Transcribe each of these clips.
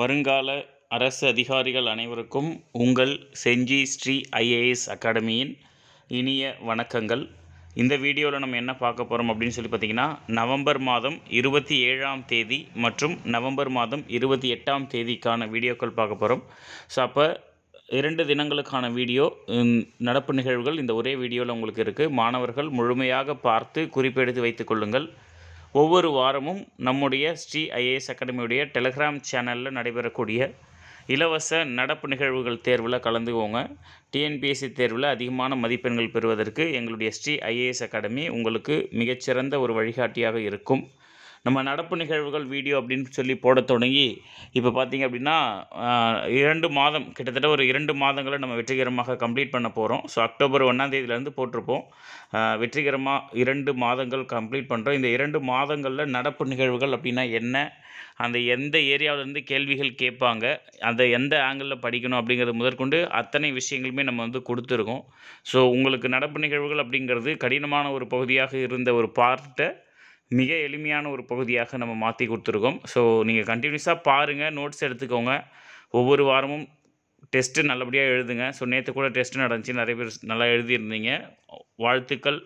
வருங்கால அரசு அதிகாரிகள் அனைவருக்கும் உங்கள் செஞ்சி ஸ்ரீ ஐஏஎஸ் அகாடமியின் இனிய வணக்கங்கள் இந்த வீடியோவில் நம்ம என்ன பார்க்க போகிறோம் அப்படின்னு சொல்லி பார்த்திங்கன்னா நவம்பர் மாதம் இருபத்தி ஏழாம் தேதி மற்றும் நவம்பர் மாதம் இருபத்தி எட்டாம் தேதிக்கான வீடியோக்கள் பார்க்க போகிறோம் ஸோ அப்போ இரண்டு தினங்களுக்கான வீடியோ நடப்பு நிகழ்வுகள் இந்த ஒரே வீடியோவில் உங்களுக்கு இருக்குது மாணவர்கள் முழுமையாக பார்த்து குறிப்பெடுத்து வைத்துக்கொள்ளுங்கள் ஒவ்வொரு வாரமும் நம்முடைய ஸ்ரீ ஐஏஎஸ் அகாடமியுடைய டெலிகிராம் சேனலில் நடைபெறக்கூடிய இலவச நடப்பு நிகழ்வுகள் தேர்வில் கலந்துக்கோங்க டிஎன்பிஎஸ்சி தேர்வில் அதிகமான மதிப்பெண்கள் பெறுவதற்கு எங்களுடைய ஸ்ரீ ஐஏஎஸ் அகாடமி உங்களுக்கு மிகச்சிறந்த ஒரு வழிகாட்டியாக இருக்கும் நம்ம நடப்பு நிகழ்வுகள் வீடியோ அப்படின்னு சொல்லி போட தொடங்கி இப்போ பார்த்தீங்க அப்படின்னா இரண்டு மாதம் கிட்டத்தட்ட ஒரு இரண்டு மாதங்களை நம்ம வெற்றிகரமாக கம்ப்ளீட் பண்ண போகிறோம் ஸோ அக்டோபர் ஒன்றாந்தேதியிலேருந்து போட்டிருப்போம் வெற்றிகரமாக இரண்டு மாதங்கள் கம்ப்ளீட் பண்ணுறோம் இந்த இரண்டு மாதங்களில் நடப்பு நிகழ்வுகள் அப்படின்னா என்ன அந்த எந்த ஏரியாவிலேருந்து கேள்விகள் கேட்பாங்க அதை எந்த ஆங்கிளில் படிக்கணும் அப்படிங்கிறது முதற்கொண்டு அத்தனை விஷயங்களுமே நம்ம வந்து கொடுத்துருக்கோம் ஸோ உங்களுக்கு நடப்பு நிகழ்வுகள் அப்படிங்கிறது கடினமான ஒரு பகுதியாக இருந்த ஒரு பார்ட்டை மிக எளிமையான ஒரு பகுதியாக நம்ம மாற்றி கொடுத்துருக்கோம் ஸோ நீங்கள் கண்டினியூஸாக பாருங்கள் நோட்ஸ் எடுத்துக்கோங்க ஒவ்வொரு வாரமும் டெஸ்ட்டு நல்லபடியாக எழுதுங்க ஸோ நேற்று கூட டெஸ்ட்டு நடந்துச்சு நிறைய பேர் நல்லா எழுதியிருந்தீங்க வாழ்த்துக்கள்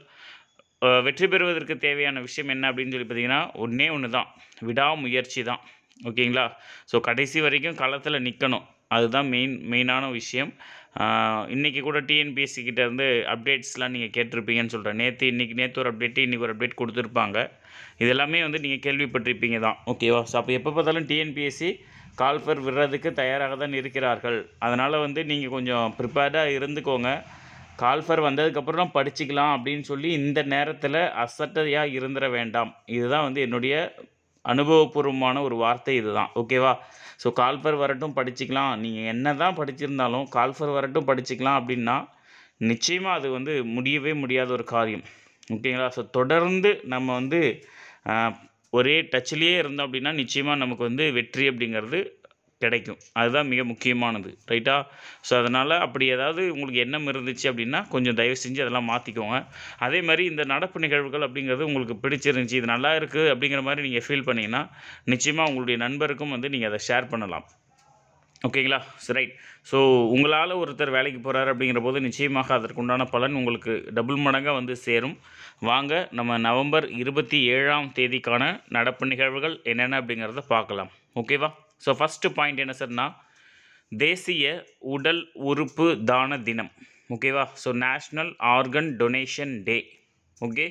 வெற்றி பெறுவதற்கு தேவையான விஷயம் என்ன அப்படின்னு சொல்லி பார்த்தீங்கன்னா ஒன்றே ஒன்று தான் விடாமுயற்சி தான் ஓகேங்களா ஸோ கடைசி வரைக்கும் களத்தில் நிற்கணும் அதுதான் மெயின் மெயினான விஷயம் இன்றைக்கி கூட டிஎன்பிஎஸ்சி இருந்து அப்டேட்ஸ்லாம் நீங்கள் கேட்டிருப்பீங்கன்னு சொல்கிறேன் நேற்று இன்றைக்கி நேற்று ஒரு அப்டேட்டு இன்றைக்கி ஒரு அப்டேட் கொடுத்துருப்பாங்க இதெல்லாமே வந்து நீங்கள் கேள்விப்பட்டிருப்பீங்க தான் ஓகேவா ஸோ அப்போ எப்போ பார்த்தாலும் டிஎன்பிஎஸ்சி கால்ஃபர் விடுறதுக்கு தயாராக தான் இருக்கிறார்கள் அதனால் வந்து நீங்கள் கொஞ்சம் ப்ரிப்பேர்டாக இருந்துக்கோங்க கால்ஃபர் வந்ததுக்கப்புறம் படிச்சுக்கலாம் அப்படின்னு சொல்லி இந்த நேரத்தில் அசட்டையாக இருந்துட வேண்டாம் இதுதான் வந்து என்னுடைய அனுபவபூர்வமான ஒரு வார்த்தை இதுதான் ஓகேவா ஸோ கால்ஃபர் வரட்டும் படிச்சுக்கலாம் நீங்கள் என்ன தான் படிச்சிருந்தாலும் கால்ஃபர் வரட்டும் படிச்சுக்கலாம் அப்படின்னா நிச்சயமாக அது வந்து முடியவே முடியாத ஒரு காரியம் ஓகேங்களா ஸோ தொடர்ந்து நம்ம வந்து ஒரே டச்சிலேயே இருந்தோம் அப்படின்னா நிச்சயமாக நமக்கு வந்து வெற்றி அப்படிங்கிறது கிடைக்கும் அதுதான் மிக முக்கியமானது ரைட்டா ஸோ அதனால் அப்படி ஏதாவது உங்களுக்கு எண்ணம் இருந்துச்சு அப்படின்னா கொஞ்சம் தயவு செஞ்சு அதெல்லாம் மாற்றிக்கோங்க அதே மாதிரி இந்த நடப்பு நிகழ்வுகள் அப்படிங்கிறது உங்களுக்கு பிடிச்சிருந்துச்சி இது நல்லா இருக்குது அப்படிங்கிற மாதிரி நீங்கள் ஃபீல் பண்ணிங்கன்னா நிச்சயமாக உங்களுடைய நண்பருக்கும் வந்து நீங்கள் அதை ஷேர் பண்ணலாம் ஓகேங்களா ரைட் ஸோ உங்களால் ஒருத்தர் வேலைக்கு போகிறார் அப்படிங்கிற போது நிச்சயமாக அதற்குண்டான பலன் உங்களுக்கு டபுள் மடங்காக வந்து சேரும் வாங்க நம்ம நவம்பர் இருபத்தி ஏழாம் தேதிக்கான நடப்பு நிகழ்வுகள் என்னென்ன அப்படிங்கிறத பார்க்கலாம் ஓகேவா ஸோ ஃபஸ்ட்டு பாயிண்ட் என்ன சார்னா தேசிய உடல் உறுப்பு தான தினம் ஓகேவா so national organ donation day okay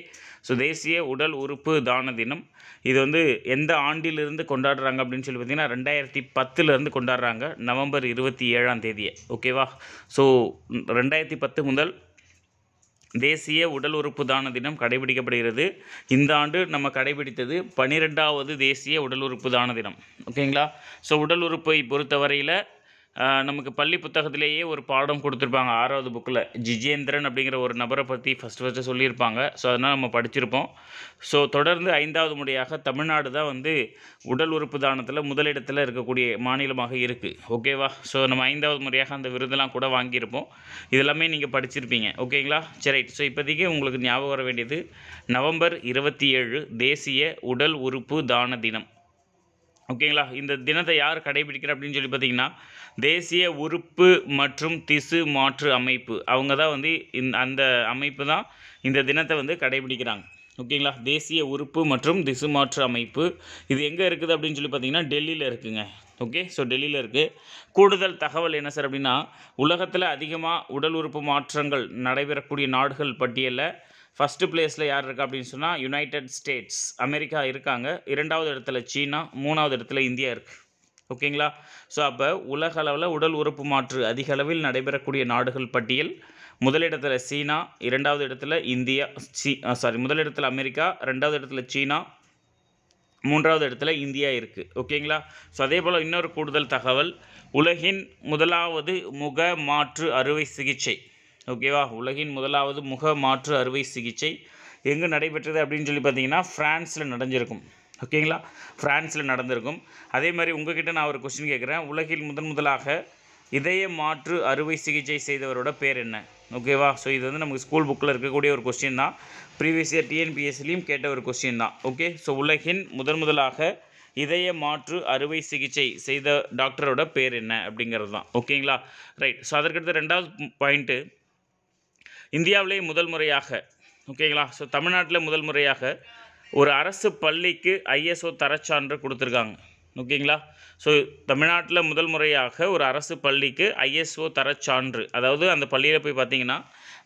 so தேசிய உடல் உறுப்பு தான தினம் இது வந்து எந்த ஆண்டிலிருந்து கொண்டாடுறாங்க அப்படின்னு சொல்லி பார்த்தீங்கன்னா ரெண்டாயிரத்தி பத்துலேருந்து கொண்டாடுறாங்க நவம்பர் இருபத்தி ஏழாம் தேதியை ஓகேவா ஸோ ரெண்டாயிரத்தி பத்து முதல் தேசிய உடல் உறுப்பு தான தினம் கடைபிடிக்கப்படுகிறது இந்த ஆண்டு நம்ம கடைபிடித்தது பன்னிரெண்டாவது தேசிய உடல் உறுப்பு தான தினம் ஓகேங்களா ஸோ உடல் உறுப்பை பொறுத்தவரையில் நமக்கு பள்ளி புத்தகத்திலேயே ஒரு பாடம் கொடுத்துருப்பாங்க ஆறாவது புக்கில் ஜிஜேந்திரன் அப்படிங்கிற ஒரு நபரை பற்றி ஃபஸ்ட்டு ஃபஸ்ட்டு சொல்லியிருப்பாங்க ஸோ அதனால் நம்ம படிச்சிருப்போம் ஸோ தொடர்ந்து ஐந்தாவது முறையாக தமிழ்நாடு தான் வந்து உடல் உறுப்பு தானத்தில் முதலிடத்தில் இருக்கக்கூடிய மாநிலமாக இருக்குது ஓகேவா ஸோ நம்ம ஐந்தாவது முறையாக அந்த விருதெல்லாம் கூட வாங்கியிருப்போம் இதெல்லாமே நீங்கள் படிச்சிருப்பீங்க ஓகேங்களா சரி ஸோ இப்போதைக்கு உங்களுக்கு ஞாபகம் வர வேண்டியது நவம்பர் இருபத்தி ஏழு தேசிய உடல் உறுப்பு தான தினம் ஓகேங்களா இந்த தினத்தை யார் கடைபிடிக்கிற அப்படின்னு சொல்லி பார்த்தீங்கன்னா தேசிய உறுப்பு மற்றும் திசு மாற்று அமைப்பு அவங்க தான் வந்து இந் அந்த அமைப்பு தான் இந்த தினத்தை வந்து கடைபிடிக்கிறாங்க ஓகேங்களா தேசிய உறுப்பு மற்றும் திசு மாற்று அமைப்பு இது எங்கே இருக்குது அப்படின்னு சொல்லி பார்த்தீங்கன்னா டெல்லியில் இருக்குங்க ஓகே ஸோ டெல்லியில் இருக்குது கூடுதல் தகவல் என்ன சார் அப்படின்னா உலகத்தில் அதிகமாக உடல் உறுப்பு மாற்றங்கள் நடைபெறக்கூடிய நாடுகள் பட்டியலில் ஃபஸ்ட்டு பிளேஸில் யார் இருக்கா அப்படின்னு சொன்னால் யுனைடெட் ஸ்டேட்ஸ் அமெரிக்கா இருக்காங்க இரண்டாவது இடத்துல சீனா மூணாவது இடத்துல இந்தியா இருக்குது ஓகேங்களா ஸோ அப்போ உலக அளவில் உடல் உறுப்பு மாற்று அதிக அளவில் நடைபெறக்கூடிய நாடுகள் பட்டியல் முதலிடத்தில் சீனா இரண்டாவது இடத்துல இந்தியா சீ சாரி முதலிடத்தில் அமெரிக்கா ரெண்டாவது இடத்துல சீனா மூன்றாவது இடத்துல இந்தியா இருக்குது ஓகேங்களா ஸோ அதே போல் இன்னொரு கூடுதல் தகவல் உலகின் முதலாவது முக மாற்று அறுவை சிகிச்சை ஓகேவா உலகின் முதலாவது முக மாற்று அறுவை சிகிச்சை எங்கே நடைபெற்றது அப்படின்னு சொல்லி பார்த்தீங்கன்னா ஃப்ரான்ஸில் நடந்திருக்கும் ஓகேங்களா ஃப்ரான்ஸில் நடந்திருக்கும் அதே மாதிரி உங்ககிட்ட நான் ஒரு கொஸ்டின் கேட்குறேன் உலகில் முதன் முதலாக இதய மாற்று அறுவை சிகிச்சை செய்தவரோட பேர் என்ன ஓகேவா ஸோ இது வந்து நமக்கு ஸ்கூல் புக்கில் இருக்கக்கூடிய ஒரு கொஸ்டின் தான் ப்ரீவியஸ் இயர் டிஎன்பிஎஸ்லேயும் கேட்ட ஒரு கொஸ்டின் தான் ஓகே ஸோ உலகின் முதன் முதலாக இதய மாற்று அறுவை சிகிச்சை செய்த டாக்டரோட பேர் என்ன அப்படிங்கிறது தான் ஓகேங்களா ரைட் ஸோ அதற்கடுத்து ரெண்டாவது பாயிண்ட்டு இந்தியாவிலே முதல் முறையாக ஓகேங்களா ஸோ தமிழ்நாட்டில் முதல் முறையாக ஒரு அரசு பள்ளிக்கு ஐஎஸ்ஓ தரச்சான்று கொடுத்துருக்காங்க ஓகேங்களா ஸோ தமிழ்நாட்டில் முதல் முறையாக ஒரு அரசு பள்ளிக்கு ஐஎஸ்ஓ தரச்சான்று அதாவது அந்த பள்ளியில் போய் பார்த்தீங்கன்னா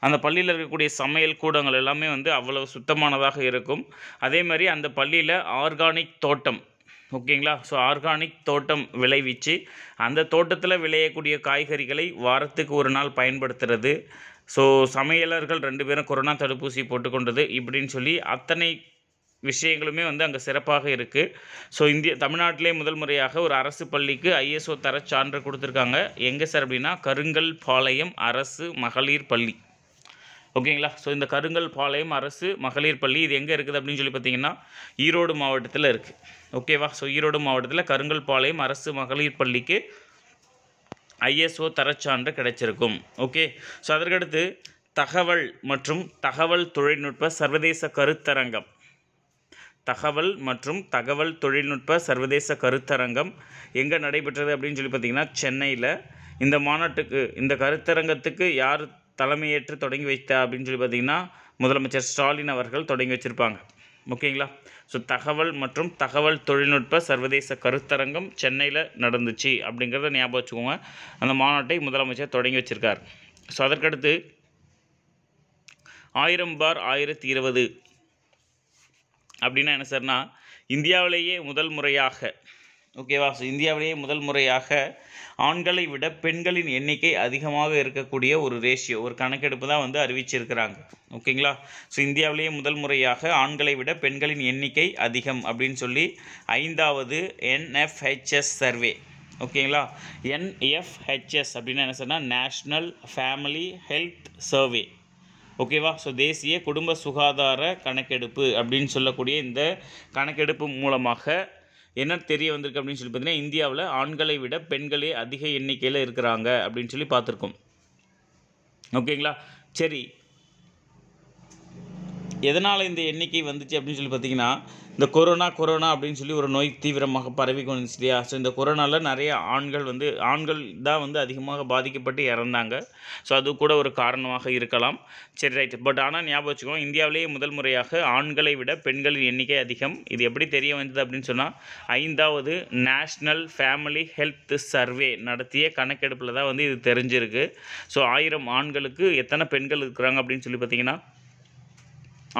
அந்த பள்ளியில் இருக்கக்கூடிய சமையல் கூடங்கள் எல்லாமே வந்து அவ்வளோ சுத்தமானதாக இருக்கும் அதே மாதிரி அந்த பள்ளியில் ஆர்கானிக் தோட்டம் ஓகேங்களா ஸோ ஆர்கானிக் தோட்டம் விளைவிச்சு அந்த தோட்டத்தில் விளையக்கூடிய காய்கறிகளை வாரத்துக்கு ஒரு நாள் பயன்படுத்துறது ஸோ சமையலர்கள் ரெண்டு பேரும் கொரோனா தடுப்பூசி போட்டுக்கொண்டது இப்படின்னு சொல்லி அத்தனை விஷயங்களுமே வந்து அங்கே சிறப்பாக இருக்குது ஸோ இந்திய தமிழ்நாட்டிலே முதல் முறையாக ஒரு அரசு பள்ளிக்கு ஐஎஸ்ஓ தர சான்று கொடுத்துருக்காங்க எங்கே சார் அப்படின்னா கருங்கல் பாளையம் அரசு மகளிர் பள்ளி ஓகேங்களா ஸோ இந்த கருங்கல் பாளையம் அரசு மகளிர் பள்ளி இது எங்கே இருக்குது அப்படின்னு சொல்லி பார்த்தீங்கன்னா ஈரோடு மாவட்டத்தில் இருக்குது ஓகேவா ஸோ ஈரோடு மாவட்டத்தில் கருங்கல் பாளையம் அரசு மகளிர் பள்ளிக்கு ஐஎஸ்ஓ தரச்சான்று கிடைச்சிருக்கும் ஓகே ஸோ அதற்கடுத்து தகவல் மற்றும் தகவல் தொழில்நுட்ப சர்வதேச கருத்தரங்கம் தகவல் மற்றும் தகவல் தொழில்நுட்ப சர்வதேச கருத்தரங்கம் எங்கே நடைபெற்றது அப்படின்னு சொல்லி பார்த்திங்கன்னா சென்னையில் இந்த மாநாட்டுக்கு இந்த கருத்தரங்கத்துக்கு யார் தலைமையேற்று தொடங்கி வைத்தா அப்படின்னு சொல்லி பார்த்திங்கன்னா முதலமைச்சர் ஸ்டாலின் அவர்கள் தொடங்கி வச்சுருப்பாங்க ஓகேங்களா ஸோ தகவல் மற்றும் தகவல் தொழில்நுட்ப சர்வதேச கருத்தரங்கம் சென்னையில் நடந்துச்சு அப்படிங்கிறத ஞாபகம் வச்சுக்கோங்க அந்த மாநாட்டை முதலமைச்சர் தொடங்கி வச்சுருக்கார் ஸோ அதற்கடுத்து ஆயிரம் பார் ஆயிரத்தி இருபது அப்படின்னா என்ன சார்னா இந்தியாவிலேயே முதல் முறையாக ஓகேவா ஸோ இந்தியாவிலேயே முதல் முறையாக ஆண்களை விட பெண்களின் எண்ணிக்கை அதிகமாக இருக்கக்கூடிய ஒரு ரேஷியோ ஒரு கணக்கெடுப்பு தான் வந்து அறிவிச்சிருக்கிறாங்க ஓகேங்களா ஸோ இந்தியாவிலேயே முதல் முறையாக ஆண்களை விட பெண்களின் எண்ணிக்கை அதிகம் அப்படின்னு சொல்லி ஐந்தாவது என்எஃப்ஹெச்எஸ் சர்வே ஓகேங்களா என்எஃப்ஹெச்எஸ் அப்படின்னா என்ன சொன்னால் நேஷ்னல் ஃபேமிலி ஹெல்த் சர்வே ஓகேவா ஸோ தேசிய குடும்ப சுகாதார கணக்கெடுப்பு அப்படின்னு சொல்லக்கூடிய இந்த கணக்கெடுப்பு மூலமாக என்ன தெரிய வந்திருக்கு அப்படின்னு சொல்லி பார்த்தீங்கன்னா இந்தியாவில் ஆண்களை விட பெண்களே அதிக எண்ணிக்கையில் இருக்கிறாங்க அப்படின்னு சொல்லி பார்த்துருக்கோம் ஓகேங்களா சரி எதனால் இந்த எண்ணிக்கை வந்துச்சு அப்படின்னு சொல்லி பார்த்தீங்கன்னா இந்த கொரோனா கொரோனா அப்படின்னு சொல்லி ஒரு நோய் தீவிரமாக பரவி கொண்டு இல்லையா ஸோ இந்த கொரோனாவில் நிறைய ஆண்கள் வந்து ஆண்கள் தான் வந்து அதிகமாக பாதிக்கப்பட்டு இறந்தாங்க ஸோ அது கூட ஒரு காரணமாக இருக்கலாம் சரி ரைட் பட் ஆனால் ஞாபகம் வச்சுக்கோ இந்தியாவிலேயே முதல் முறையாக ஆண்களை விட பெண்களின் எண்ணிக்கை அதிகம் இது எப்படி தெரிய வந்தது அப்படின்னு சொன்னால் ஐந்தாவது நேஷ்னல் ஃபேமிலி ஹெல்த் சர்வே நடத்திய கணக்கெடுப்பில் தான் வந்து இது தெரிஞ்சிருக்கு ஸோ ஆயிரம் ஆண்களுக்கு எத்தனை பெண்கள் இருக்கிறாங்க அப்படின்னு சொல்லி பார்த்தீங்கன்னா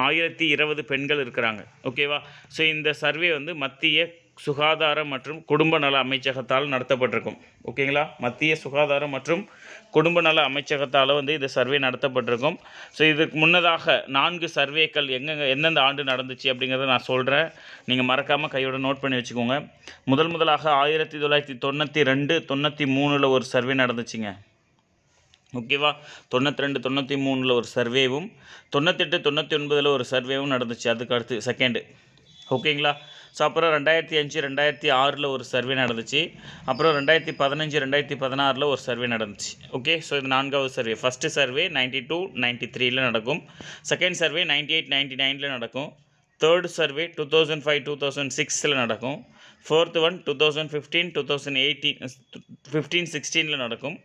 ஆயிரத்தி இருபது பெண்கள் இருக்கிறாங்க ஓகேவா ஸோ இந்த சர்வே வந்து மத்திய சுகாதாரம் மற்றும் குடும்ப நல அமைச்சகத்தால் நடத்தப்பட்டிருக்கும் ஓகேங்களா மத்திய சுகாதாரம் மற்றும் குடும்ப நல அமைச்சகத்தால் வந்து இந்த சர்வே நடத்தப்பட்டிருக்கும் ஸோ இதுக்கு முன்னதாக நான்கு சர்வேக்கள் எங்கெங்கே எந்தெந்த ஆண்டு நடந்துச்சு அப்படிங்கிறத நான் சொல்கிறேன் நீங்கள் மறக்காமல் கையோட நோட் பண்ணி வச்சுக்கோங்க முதல் முதலாக ஆயிரத்தி தொள்ளாயிரத்தி தொண்ணூற்றி ரெண்டு தொண்ணூற்றி மூணில் ஒரு சர்வே நடந்துச்சுங்க ஓகேவா தொண்ணூற்றி ரெண்டு தொண்ணூற்றி மூணில் ஒரு சர்வேவும் தொண்ணூத்தெட்டு தொண்ணூற்றி ஒன்பதில் ஒரு சர்வேவும் நடந்துச்சு அதுக்கு அடுத்து செகண்டு ஓகேங்களா ஸோ அப்புறம் ரெண்டாயிரத்தி அஞ்சு ரெண்டாயிரத்தி ஆறில் ஒரு சர்வே நடந்துச்சு அப்புறம் ரெண்டாயிரத்தி பதினஞ்சு ரெண்டாயிரத்தி பதினாறில் ஒரு சர்வே நடந்துச்சு ஓகே ஸோ இது நான்காவது survey first survey ninety two ninety த்ரீல நடக்கும் second survey ninety eight ninety நைனில் நடக்கும் third survey two thousand five two thousand சிக்ஸில் நடக்கும் fourth one two thousand fifteen two thousand eighteen fifteen சிக்ஸ்டீனில் நடக்கும்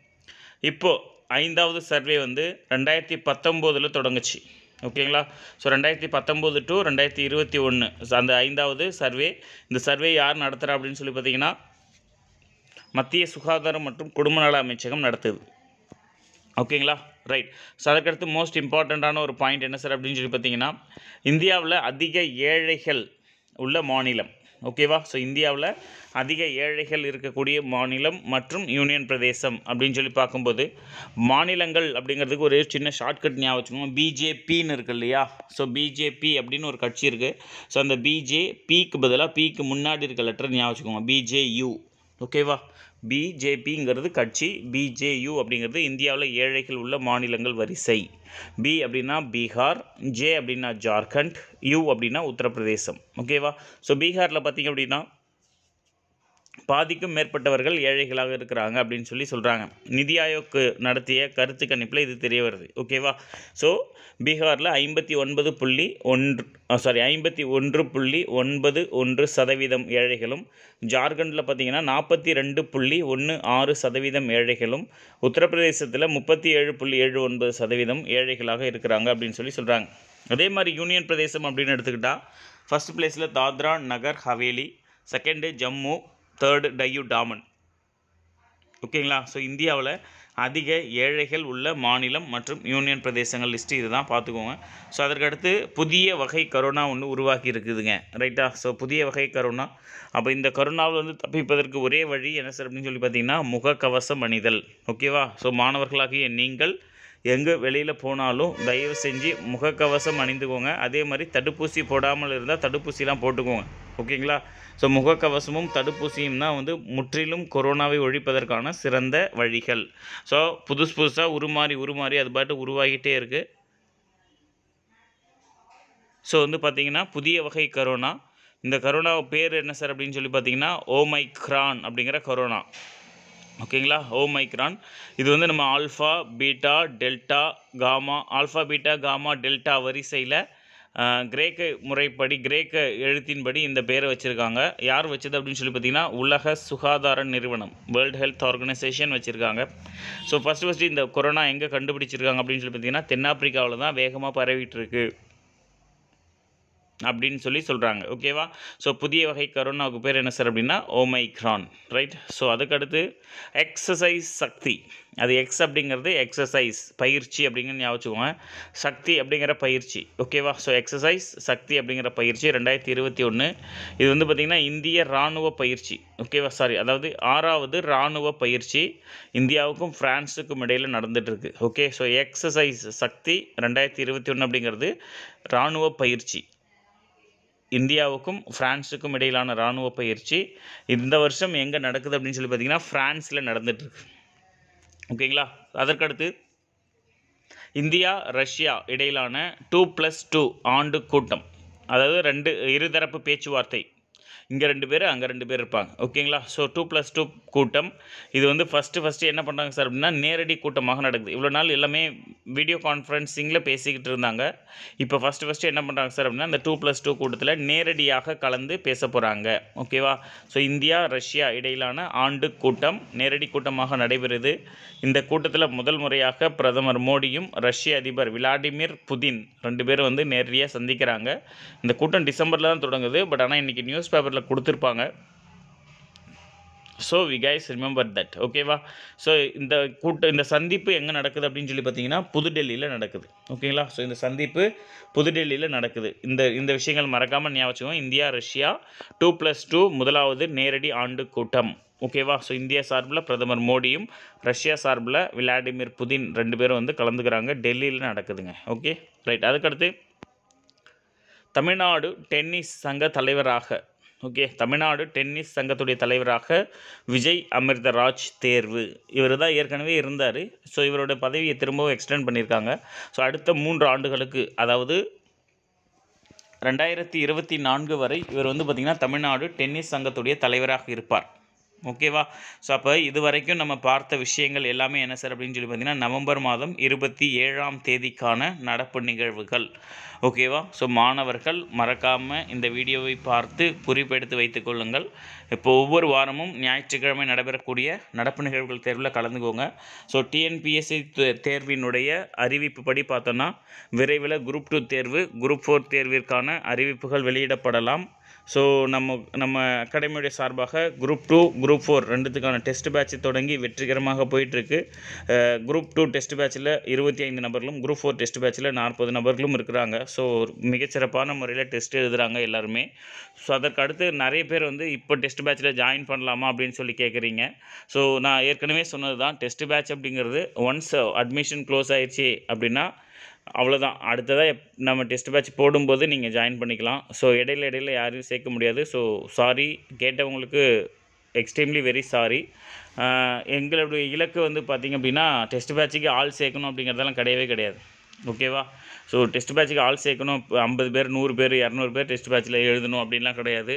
இப்போது ஐந்தாவது சர்வே வந்து ரெண்டாயிரத்தி பத்தொம்போதில் தொடங்குச்சு ஓகேங்களா ஸோ ரெண்டாயிரத்தி பத்தொம்போது டு ரெண்டாயிரத்தி இருபத்தி ஒன்று அந்த ஐந்தாவது சர்வே இந்த சர்வே யார் நடத்துகிறா அப்படின்னு சொல்லி பார்த்தீங்கன்னா மத்திய சுகாதாரம் மற்றும் குடும்ப நல அமைச்சகம் நடத்துது ஓகேங்களா ரைட் ஸோ அதுக்கடுத்து மோஸ்ட் இம்பார்ட்டண்ட்டான ஒரு பாயிண்ட் என்ன சார் அப்படின்னு சொல்லி பார்த்தீங்கன்னா இந்தியாவில் அதிக ஏழைகள் உள்ள மாநிலம் ஓகேவா ஸோ இந்தியாவில் அதிக ஏழைகள் இருக்கக்கூடிய மாநிலம் மற்றும் யூனியன் பிரதேசம் அப்படின்னு சொல்லி பார்க்கும்போது மாநிலங்கள் அப்படிங்கிறதுக்கு ஒரு சின்ன ஷார்ட்கட் ஞாபகம் வச்சுக்கோங்க பிஜேபின்னு இருக்குது இல்லையா ஸோ பிஜேபி அப்படின்னு ஒரு கட்சி இருக்குது ஸோ அந்த பிஜேபிக்கு பதிலாக பிக்கு முன்னாடி இருக்க லெட்டர் ஞாபகம் வச்சுக்கோங்க பிஜேயு ஓகேவா பிஜேபிங்கிறது கட்சி பிஜேயு அப்படிங்கிறது இந்தியாவில் ஏழைகள் உள்ள மாநிலங்கள் வரிசை பி அப்படின்னா பீகார் ஜே அப்படின்னா ஜார்க்கண்ட் யூ அப்படின்னா உத்தரப்பிரதேசம் ஓகேவா ஸோ பீகாரில் பார்த்திங்க அப்படின்னா பாதிக்கும் மேற்பட்டவர்கள் ஏழைகளாக இருக்கிறாங்க அப்படின்னு சொல்லி சொல்கிறாங்க நிதி ஆயோக் நடத்திய கருத்து கணிப்பில் இது தெரிய வருது ஓகேவா ஸோ பீகாரில் ஐம்பத்தி ஒன்பது புள்ளி ஒன்று சாரி ஐம்பத்தி ஒன்று புள்ளி ஒன்பது ஒன்று சதவீதம் ஏழைகளும் ஜார்க்கண்டில் பார்த்திங்கன்னா நாற்பத்தி ரெண்டு புள்ளி ஒன்று ஆறு சதவீதம் ஏழைகளும் உத்தரப்பிரதேசத்தில் முப்பத்தி ஏழு புள்ளி ஏழு ஒன்பது சதவீதம் ஏழைகளாக இருக்கிறாங்க அப்படின்னு சொல்லி சொல்கிறாங்க அதே மாதிரி யூனியன் பிரதேசம் அப்படின்னு எடுத்துக்கிட்டால் ஃபஸ்ட் பிளேஸில் தாத்ரா நகர் ஹவேலி செகண்டு ஜம்மு தேர்டு டாமன் ஓகேங்களா ஸோ இந்தியாவில் அதிக ஏழைகள் உள்ள மாநிலம் மற்றும் யூனியன் பிரதேசங்கள் லிஸ்ட்டு இது தான் பார்த்துக்கோங்க ஸோ அதற்கடுத்து புதிய வகை கரோனா ஒன்று உருவாகி இருக்குதுங்க ரைட்டா ஸோ புதிய வகை கரோனா அப்போ இந்த கரோனாவில் வந்து தப்பிப்பதற்கு ஒரே வழி என்ன சார் அப்படின்னு சொல்லி பார்த்தீங்கன்னா முகக்கவசம் அணிதல் ஓகேவா ஸோ மாணவர்களாகிய நீங்கள் எங்கே வெளியில் போனாலும் தயவு செஞ்சு முகக்கவசம் அணிந்துக்கோங்க அதே மாதிரி தடுப்பூசி போடாமல் இருந்தால் தடுப்பூசிலாம் போட்டுக்கோங்க ஓகேங்களா ஸோ முகக்கவசமும் தடுப்பூசியும் தான் வந்து முற்றிலும் கொரோனாவை ஒழிப்பதற்கான சிறந்த வழிகள் ஸோ புதுசு புதுசாக உருமாறி உருமாறி அது பாட்டு உருவாகிட்டே இருக்குது ஸோ வந்து பார்த்திங்கன்னா புதிய வகை கரோனா இந்த கரோனா பேர் என்ன சார் அப்படின்னு சொல்லி பார்த்தீங்கன்னா ஓமைக்ரான் அப்படிங்கிற கரோனா ஓகேங்களா ஓமைக்ரான் இது வந்து நம்ம alpha beta delta gamma alpha beta gamma delta வரிசையில் கிரேக்க முறைப்படி கிரேக்க எழுத்தின்படி இந்த பேரை வச்சுருக்காங்க யார் வச்சது அப்படின்னு சொல்லி பார்த்தீங்கன்னா உலக சுகாதார நிறுவனம் வேர்ல்டு ஹெல்த் ஆர்கனைசேஷன் வச்சுருக்காங்க ஸோ ஃபஸ்ட்டு ஃபஸ்ட்டு இந்த கொரோனா எங்கே கண்டுபிடிச்சிருக்காங்க அப்படின்னு சொல்லி பார்த்தீங்கன்னா தென்னாப்பிரிக்காவில் தான் வேகமாக பரவிட்டுருக்கு இருக்குது அப்படின்னு சொல்லி சொல்கிறாங்க ஓகேவா ஸோ புதிய வகை கரோனாவுக்கு பேர் என்ன சார் அப்படின்னா ஓமைக்ரான் ரைட் ஸோ அதுக்கடுத்து எக்ஸசைஸ் சக்தி அது எக்ஸ் அப்படிங்கிறது எக்ஸசைஸ் பயிற்சி அப்படிங்கிறது ஞாபகம் சக்தி அப்படிங்கிற பயிற்சி ஓகேவா ஸோ எக்ஸசைஸ் சக்தி அப்படிங்கிற பயிற்சி ரெண்டாயிரத்தி இருபத்தி ஒன்று இது வந்து பார்த்திங்கன்னா இந்திய இராணுவ பயிற்சி ஓகேவா சாரி அதாவது ஆறாவது இராணுவ பயிற்சி இந்தியாவுக்கும் ஃப்ரான்ஸுக்கும் இடையில் நடந்துகிட்ருக்கு ஓகே ஸோ எக்ஸசைஸ் சக்தி ரெண்டாயிரத்தி இருபத்தி ஒன்று அப்படிங்கிறது இராணுவ பயிற்சி இந்தியாவுக்கும் ஃப்ரான்ஸுக்கும் இடையிலான இராணுவ பயிற்சி இந்த வருஷம் எங்கே நடக்குது அப்படின்னு சொல்லி பார்த்தீங்கன்னா ஃப்ரான்ஸில் நடந்துட்டுருக்கு ஓகேங்களா அதற்கடுத்து இந்தியா ரஷ்யா இடையிலான டூ ப்ளஸ் டூ ஆண்டு கூட்டம் அதாவது ரெண்டு இருதரப்பு பேச்சுவார்த்தை இங்கே ரெண்டு பேர் அங்கே ரெண்டு பேர் இருப்பாங்க ஓகேங்களா ஸோ டூ ப்ளஸ் டூ கூட்டம் இது வந்து ஃபஸ்ட்டு ஃபஸ்ட்டு என்ன பண்ணுறாங்க சார் அப்படின்னா நேரடி கூட்டமாக நடக்குது இவ்வளோ நாள் எல்லாமே வீடியோ கான்ஃபரன்சிங்கில் பேசிக்கிட்டு இருந்தாங்க இப்போ ஃபஸ்ட்டு ஃபஸ்ட்டு என்ன பண்ணுறாங்க சார் அப்படின்னா இந்த டூ ப்ளஸ் டூ கூட்டத்தில் நேரடியாக கலந்து பேச போகிறாங்க ஓகேவா ஸோ இந்தியா ரஷ்யா இடையிலான ஆண்டு கூட்டம் நேரடி கூட்டமாக நடைபெறுது இந்த கூட்டத்தில் முதல் முறையாக பிரதமர் மோடியும் ரஷ்ய அதிபர் விளாடிமிர் புதின் ரெண்டு பேரும் வந்து நேரடியாக சந்திக்கிறாங்க இந்த கூட்டம் டிசம்பரில் தான் தொடங்குது பட் ஆனால் இன்றைக்கி நியூஸ் பேப்பரில் பேப்பரில் கொடுத்துருப்பாங்க so we guys remember that ஓகேவா ஸோ இந்த கூட்ட இந்த சந்திப்பு எங்கே நடக்குது அப்படின்னு சொல்லி பார்த்தீங்கன்னா புதுடெல்லியில் நடக்குது ஓகேங்களா ஸோ இந்த சந்திப்பு புதுடெல்லியில் நடக்குது இந்த இந்த விஷயங்கள் மறக்காமல் ஞாபகம் India Russia two plus two முதலாவது நேரடி ஆண்டு கூட்டம் ஓகேவா ஸோ இந்தியா சார்பில் பிரதமர் மோடியும் ரஷ்யா சார்பில் விளாடிமிர் புதின் ரெண்டு பேரும் வந்து கலந்துக்கிறாங்க டெல்லியில் நடக்குதுங்க ஓகே ரைட் அதுக்கடுத்து தமிழ்நாடு டென்னிஸ் சங்க தலைவராக ஓகே தமிழ்நாடு டென்னிஸ் சங்கத்துடைய தலைவராக விஜய் அமிர்தராஜ் தேர்வு இவர் தான் ஏற்கனவே இருந்தார் ஸோ இவரோட பதவியை திரும்பவும் எக்ஸ்டெண்ட் பண்ணியிருக்காங்க ஸோ அடுத்த மூன்று ஆண்டுகளுக்கு அதாவது ரெண்டாயிரத்தி இருபத்தி நான்கு வரை இவர் வந்து பார்த்திங்கன்னா தமிழ்நாடு டென்னிஸ் சங்கத்துடைய தலைவராக இருப்பார் ஓகேவா ஸோ அப்போ இது வரைக்கும் நம்ம பார்த்த விஷயங்கள் எல்லாமே என்ன சார் அப்படின்னு சொல்லி பார்த்தீங்கன்னா நவம்பர் மாதம் இருபத்தி ஏழாம் தேதிக்கான நடப்பு நிகழ்வுகள் ஓகேவா ஸோ மாணவர்கள் மறக்காமல் இந்த வீடியோவை பார்த்து குறிப்பெடுத்து வைத்துக் கொள்ளுங்கள் இப்போ ஒவ்வொரு வாரமும் ஞாயிற்றுக்கிழமை நடைபெறக்கூடிய நடப்பு நிகழ்வுகள் தேர்வில் கலந்துக்கோங்க ஸோ டிஎன்பிஎஸ்சி தேர்வினுடைய அறிவிப்பு படி பார்த்தோன்னா விரைவில் குரூப் டூ தேர்வு குரூப் ஃபோர் தேர்விற்கான அறிவிப்புகள் வெளியிடப்படலாம் ஸோ நம்ம நம்ம அகாடமியுடைய சார்பாக குரூப் டூ குரூப் ஃபோர் ரெண்டுத்துக்கான டெஸ்ட் பேட்சை தொடங்கி வெற்றிகரமாக போயிட்டுருக்கு குரூப் டூ டெஸ்ட் பேட்சில் இருபத்தி ஐந்து நபர்களும் குரூப் ஃபோர் டெஸ்ட் பேட்சில் நாற்பது நபர்களும் இருக்கிறாங்க ஸோ மிகச்சிறப்பான முறையில் டெஸ்ட் எழுதுகிறாங்க எல்லாருமே ஸோ அதற்கு அடுத்து நிறைய பேர் வந்து இப்போ டெஸ்ட் பேட்சில் ஜாயின் பண்ணலாமா அப்படின்னு சொல்லி கேட்குறீங்க ஸோ நான் ஏற்கனவே சொன்னது தான் டெஸ்ட் பேட்ச் அப்படிங்கிறது ஒன்ஸ் அட்மிஷன் க்ளோஸ் ஆயிடுச்சு அப்படின்னா அவ்வளோதான் அடுத்ததாக எப் நம்ம டெஸ்ட் பேட்ச் போடும்போது நீங்கள் ஜாயின் பண்ணிக்கலாம் ஸோ இடையில இடையில யாரையும் சேர்க்க முடியாது ஸோ சாரி கேட்டவங்களுக்கு எக்ஸ்ட்ரீம்லி வெரி சாரி எங்களுடைய இலக்கு வந்து பார்த்திங்க அப்படின்னா டெஸ்ட் பேட்சுக்கு ஆள் சேர்க்கணும் அப்படிங்கிறதெல்லாம் கிடையவே கிடையாது ஓகேவா ஸோ டெஸ்ட் பேட்சுக்கு ஆள் சேர்க்கணும் ஐம்பது பேர் நூறு பேர் இரநூறு பேர் டெஸ்ட் பேட்சில் எழுதணும் அப்படின்லாம் கிடையாது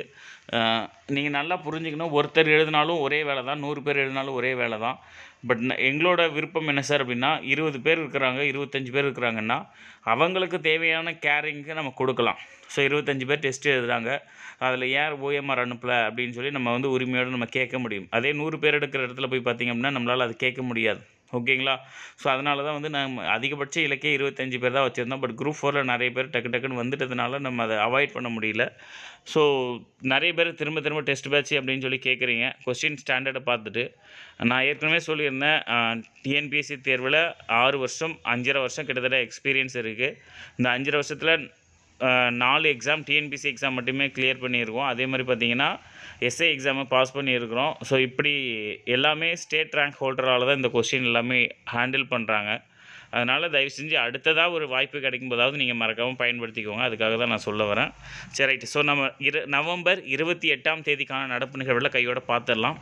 நீங்கள் நல்லா புரிஞ்சுக்கணும் ஒருத்தர் எழுதினாலும் ஒரே வேலை தான் நூறு பேர் எழுதினாலும் ஒரே வேலை தான் பட் எங்களோட விருப்பம் என்ன சார் அப்படின்னா இருபது பேர் இருக்கிறாங்க இருபத்தஞ்சி பேர் இருக்கிறாங்கன்னா அவங்களுக்கு தேவையான கேரிங்க்கு நம்ம கொடுக்கலாம் ஸோ இருபத்தஞ்சி பேர் டெஸ்ட் எழுதுறாங்க அதில் ஏன் ஓஎம்ஆர் அனுப்பலை அப்படின்னு சொல்லி நம்ம வந்து உரிமையோடு நம்ம கேட்க முடியும் அதே நூறு பேர் எடுக்கிற இடத்துல போய் பார்த்திங்க அப்படின்னா நம்மளால் அது கேட்க முடியாது ஓகேங்களா ஸோ அதனால தான் வந்து நம்ம அதிகபட்ச இலக்கே இருபத்தஞ்சி பேர் தான் வச்சுருந்தோம் பட் குரூப் ஃபோரில் நிறைய பேர் டக்கு டக்குன்னு வந்துட்டதுனால நம்ம அதை அவாய்ட் பண்ண முடியல ஸோ நிறைய பேர் திரும்ப திரும்ப டெஸ்ட் பேட்ச் அப்படின்னு சொல்லி கேட்குறீங்க கொஸ்டின் ஸ்டாண்டர்டை பார்த்துட்டு நான் ஏற்கனவே சொல்லியிருந்தேன் டிஎன்பிஎஸ்சி தேர்வில் ஆறு வருஷம் அஞ்சரை வருஷம் கிட்டத்தட்ட எக்ஸ்பீரியன்ஸ் இருக்குது இந்த அஞ்சரை வருஷத்தில் நாலு எக்ஸாம் டிஎன்பிசி எக்ஸாம் மட்டுமே கிளியர் பண்ணியிருக்கோம் அதே மாதிரி பார்த்தீங்கன்னா எஸ்ஏ எக்ஸாமை பாஸ் பண்ணியிருக்கிறோம் ஸோ இப்படி எல்லாமே ஸ்டேட் ரேங்க் ஹோல்டரால் தான் இந்த கொஸ்டின் எல்லாமே ஹேண்டில் பண்ணுறாங்க அதனால் தயவு செஞ்சு அடுத்ததாக ஒரு வாய்ப்பு கிடைக்கும் போதாவது நீங்கள் மறக்காமல் பயன்படுத்திக்கோங்க அதுக்காக தான் நான் சொல்ல வரேன் சரி ரைட்டு ஸோ நம்ம இரு நவம்பர் இருபத்தி எட்டாம் தேதிக்கான நடப்பு நிகழ்வில் கையோட பார்த்துடலாம்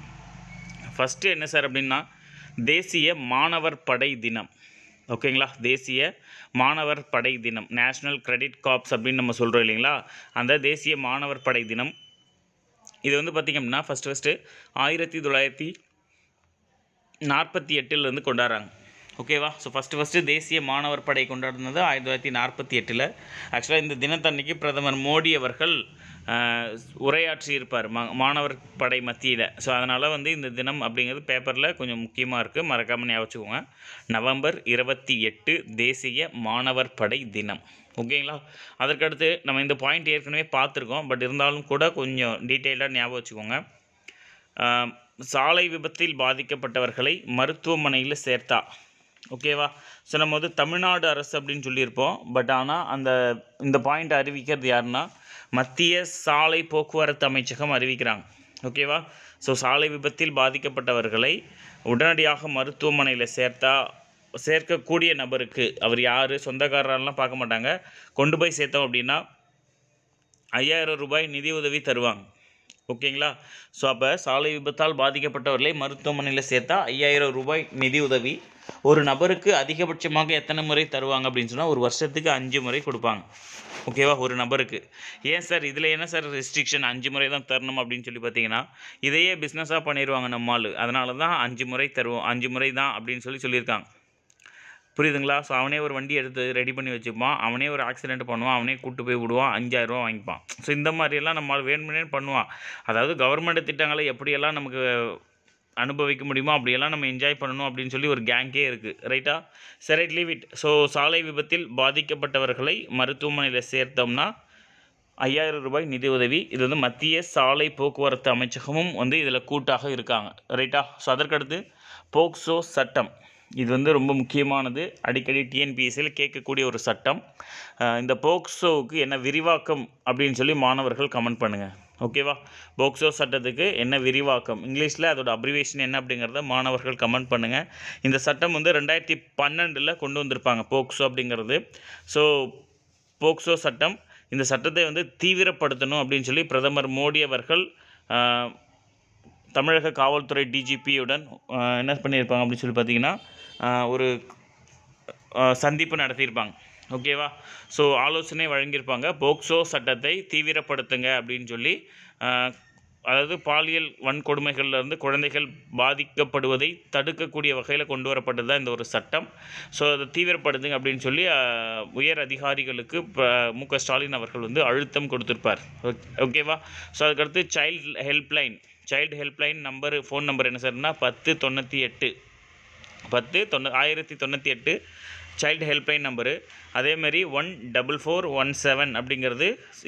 ஃபஸ்ட்டு என்ன சார் அப்படின்னா தேசிய மாணவர் படை தினம் ஓகேங்களா தேசிய மாணவர் படை தினம் நேஷ்னல் கிரெடிட் காப்ஸ் அப்படின்னு நம்ம சொல்கிறோம் இல்லைங்களா அந்த தேசிய மாணவர் படை தினம் இது வந்து பார்த்திங்க அப்படின்னா ஃபஸ்ட்டு ஃபஸ்ட்டு ஆயிரத்தி தொள்ளாயிரத்தி நாற்பத்தி எட்டுலேருந்து கொண்டாடுறாங்க ஓகேவா ஸோ ஃபஸ்ட்டு ஃபஸ்ட்டு தேசிய மாணவர் படை கொண்டாடுனது ஆயிரத்தி தொள்ளாயிரத்தி நாற்பத்தி எட்டில் ஆக்சுவலாக இந்த தினத்தன்னைக்கு பிரதமர் மோடி அவர்கள் உரையாற்றி இருப்பார் மா மாணவர் படை மத்தியில் ஸோ அதனால் வந்து இந்த தினம் அப்படிங்கிறது பேப்பரில் கொஞ்சம் முக்கியமாக இருக்குது மறக்காமல் ஞாபகம் வச்சுக்கோங்க நவம்பர் இருபத்தி எட்டு தேசிய மாணவர் படை தினம் ஓகேங்களா அதற்கடுத்து நம்ம இந்த பாயிண்ட் ஏற்கனவே பார்த்துருக்கோம் பட் இருந்தாலும் கூட கொஞ்சம் டீட்டெயிலாக ஞாபகம் வச்சுக்கோங்க சாலை விபத்தில் பாதிக்கப்பட்டவர்களை மருத்துவமனையில் சேர்த்தா ஓகேவா ஸோ நம்ம வந்து தமிழ்நாடு அரசு அப்படின்னு சொல்லியிருப்போம் பட் ஆனால் அந்த இந்த பாயிண்ட் அறிவிக்கிறது யாருன்னா மத்திய சாலை போக்குவரத்து அமைச்சகம் அறிவிக்கிறாங்க ஓகேவா ஸோ சாலை விபத்தில் பாதிக்கப்பட்டவர்களை உடனடியாக மருத்துவமனையில் சேர்த்தா சேர்க்கக்கூடிய நபருக்கு அவர் யார் சொந்தக்காரரெல்லாம் பார்க்க மாட்டாங்க கொண்டு போய் சேர்த்தோம் அப்படின்னா ஐயாயிரம் ரூபாய் நிதி உதவி தருவாங்க ஓகேங்களா ஸோ அப்போ சாலை விபத்தால் பாதிக்கப்பட்டவர்களை மருத்துவமனையில் சேர்த்தா ஐயாயிரம் ரூபாய் நிதி உதவி ஒரு நபருக்கு அதிகபட்சமாக எத்தனை முறை தருவாங்க அப்படின்னு சொன்னால் ஒரு வருஷத்துக்கு அஞ்சு முறை கொடுப்பாங்க ஓகேவா ஒரு நபருக்கு ஏன் சார் இதில் என்ன சார் ரெஸ்ட்ரிக்ஷன் அஞ்சு முறை தான் தரணும் அப்படின்னு சொல்லி பார்த்தீங்கன்னா இதையே பிஸ்னஸாக பண்ணிடுவாங்க நம்மால் அதனால தான் அஞ்சு முறை தருவோம் அஞ்சு முறை தான் அப்படின்னு சொல்லி சொல்லியிருக்காங்க புரியுதுங்களா ஸோ அவனே ஒரு வண்டி எடுத்து ரெடி பண்ணி வச்சுப்பான் அவனே ஒரு ஆக்சிடெண்ட் பண்ணுவான் அவனே கூட்டு போய் விடுவான் அஞ்சாயிரரூவா வாங்கிப்பான் ஸோ இந்த மாதிரியெல்லாம் நம்ம வேணுமனே பண்ணுவான் அதாவது கவர்மெண்ட் திட்டங்களை எப்படியெல்லாம் நமக்கு அனுபவிக்க முடியுமோ அப்படியெல்லாம் நம்ம என்ஜாய் பண்ணணும் அப்படின்னு சொல்லி ஒரு கேங்கே இருக்குது ரைட்டா சரைட் லீவ் இட் ஸோ சாலை விபத்தில் பாதிக்கப்பட்டவர்களை மருத்துவமனையில் சேர்த்தோம்னா ஐயாயிரம் ரூபாய் நிதி உதவி இது வந்து மத்திய சாலை போக்குவரத்து அமைச்சகமும் வந்து இதில் கூட்டாக இருக்காங்க ரைட்டா ஸோ அதற்கடுத்து போக்சோ சட்டம் இது வந்து ரொம்ப முக்கியமானது அடிக்கடி டிஎன்பிஎஸ்சியில் கேட்கக்கூடிய ஒரு சட்டம் இந்த போக்சோவுக்கு என்ன விரிவாக்கம் அப்படின்னு சொல்லி மாணவர்கள் கமெண்ட் பண்ணுங்கள் ஓகேவா போக்சோ சட்டத்துக்கு என்ன விரிவாக்கம் இங்கிலீஷில் அதோட அப்ரிவேஷன் என்ன அப்படிங்கிறத மாணவர்கள் கமெண்ட் பண்ணுங்கள் இந்த சட்டம் வந்து ரெண்டாயிரத்தி பன்னெண்டில் கொண்டு வந்திருப்பாங்க போக்சோ அப்படிங்கிறது ஸோ போக்சோ சட்டம் இந்த சட்டத்தை வந்து தீவிரப்படுத்தணும் அப்படின்னு சொல்லி பிரதமர் மோடி அவர்கள் தமிழக காவல்துறை டிஜிபியுடன் என்ன பண்ணியிருப்பாங்க அப்படின்னு சொல்லி பார்த்தீங்கன்னா ஒரு சந்திப்பு நடத்தியிருப்பாங்க ஓகேவா ஸோ ஆலோசனை வழங்கியிருப்பாங்க போக்சோ சட்டத்தை தீவிரப்படுத்துங்க அப்படின்னு சொல்லி அதாவது பாலியல் வன்கொடுமைகள்லேருந்து குழந்தைகள் பாதிக்கப்படுவதை தடுக்கக்கூடிய வகையில் கொண்டு வரப்பட்டது தான் இந்த ஒரு சட்டம் ஸோ அதை தீவிரப்படுத்துங்க அப்படின்னு சொல்லி உயர் அதிகாரிகளுக்கு மு க ஸ்டாலின் அவர்கள் வந்து அழுத்தம் கொடுத்துருப்பார் ஓகேவா ஸோ அதுக்கடுத்து child helpline child helpline number phone number என்ன சார்னா பத்து தொண்ணூற்றி எட்டு பத்து தொண்ணூ ஆயிரத்தி தொண்ணூற்றி எட்டு சைல்டு ஹெல்ப்லைன் நம்பரு அதேமாரி one double four one seven அப்படிங்கிறது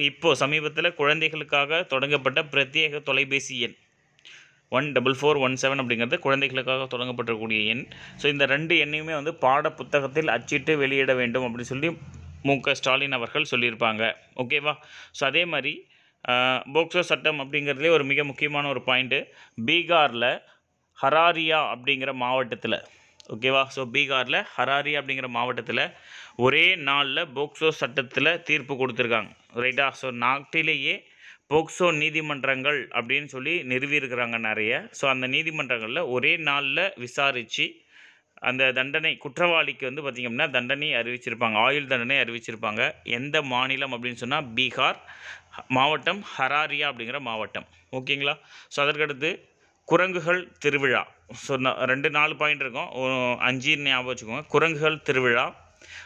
இப்போது சமீபத்தில் குழந்தைகளுக்காக தொடங்கப்பட்ட பிரத்யேக தொலைபேசி எண் one double four one seven அப்படிங்கிறது குழந்தைகளுக்காக தொடங்கப்பட்டிருக்கக்கூடிய எண் ஸோ இந்த ரெண்டு எண்ணையுமே வந்து பாட புத்தகத்தில் அச்சிட்டு வெளியிட வேண்டும் அப்படின்னு சொல்லி மு க ஸ்டாலின் அவர்கள் சொல்லியிருப்பாங்க ஓகேவா ஸோ அதே மாதிரி போக்சோ சட்டம் அப்படிங்கிறதுலே ஒரு மிக முக்கியமான ஒரு பாயிண்ட்டு பீகாரில் ஹராரியா அப்படிங்கிற மாவட்டத்தில் ஓகேவா ஸோ பீகாரில் ஹராரி அப்படிங்கிற மாவட்டத்தில் ஒரே நாளில் போக்சோ சட்டத்தில் தீர்ப்பு கொடுத்துருக்காங்க ரைட்டா ஸோ நாட்டிலேயே போக்சோ நீதிமன்றங்கள் அப்படின்னு சொல்லி நிறுவியிருக்கிறாங்க நிறைய ஸோ அந்த நீதிமன்றங்களில் ஒரே நாளில் விசாரித்து அந்த தண்டனை குற்றவாளிக்கு வந்து பார்த்திங்கன்னா தண்டனை அறிவிச்சிருப்பாங்க ஆயுள் தண்டனை அறிவிச்சிருப்பாங்க எந்த மாநிலம் அப்படின்னு சொன்னால் பீகார் மாவட்டம் ஹராரியா அப்படிங்கிற மாவட்டம் ஓகேங்களா ஸோ அதற்கடுத்து குரங்குகள் திருவிழா ஸோ ரெண்டு நாலு பாயிண்ட் இருக்கும் அஞ்சு ஞாபகம் வச்சுக்கோங்க குரங்குகள் திருவிழா